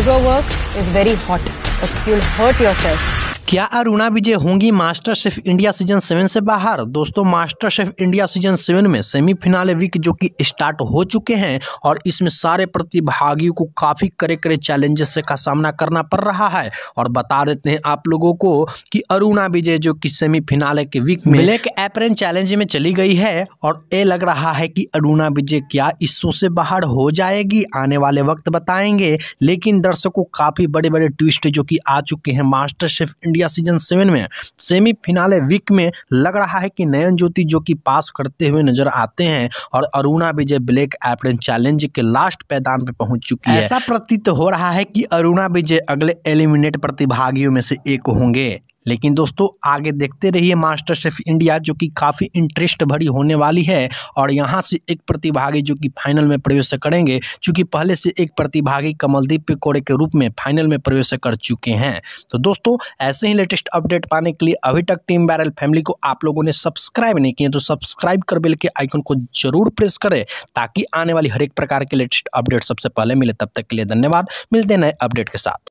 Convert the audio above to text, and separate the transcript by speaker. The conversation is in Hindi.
Speaker 1: sugar work is very hot. But you'll hurt yourself
Speaker 2: क्या अरुणा विजय होंगी MasterChef India season seven से बाहर दोस्तों MasterChef India season seven में सेमीफिनाले वीक जो कि स्टार्ट हो चुके हैं और इसमें सारे प्रतिभागियों को काफ़ी करे करे चैलेंजेस का सामना करना पड़ रहा है और बता देते हैं आप लोगों को कि अरुणा विजय जो कि सेमीफिनाले के वीक में ब्लैक एपरन चैलेंज में चली गई है और ये लग रहा है कि अरुणा विजय क्या इस शो से बाहर हो जाएगी आने वाले वक्त बताएंगे लेकिन दर्शकों काफ़ी बड़े बड़े ट्विस्ट जो कि आ चुके हैं MasterChef India India season seven में सेमीफिनाले वीक में लग रहा है कि नयन ज्योति जो कि पास करते हुए नजर आते हैं और Aruna Vijay black apron challenge के लास्ट पैदान पर पहुंच चुकी है ऐसा प्रतीत हो रहा है कि अरुणा विजय अगले एलिमिनेट प्रतिभागियों में से एक होंगे लेकिन दोस्तों आगे देखते रहिए मास्टर शेफ इंडिया जो कि काफ़ी इंटरेस्ट भरी होने वाली है और यहाँ से एक प्रतिभागी जो कि फाइनल में प्रवेश करेंगे चूँकि पहले से एक प्रतिभागी कमलदीप पिकोड़े के रूप में फाइनल में प्रवेश कर चुके हैं तो दोस्तों ऐसे ही लेटेस्ट अपडेट पाने के लिए अभी तक टीम बैरल फैमिली को आप लोगों ने सब्सक्राइब नहीं किए तो सब्सक्राइब कर बेल के आइकन को जरूर प्रेस करें ताकि आने वाली हर एक प्रकार के लेटेस्ट अपडेट सबसे पहले मिले तब तक के लिए धन्यवाद मिलते नए अपडेट के साथ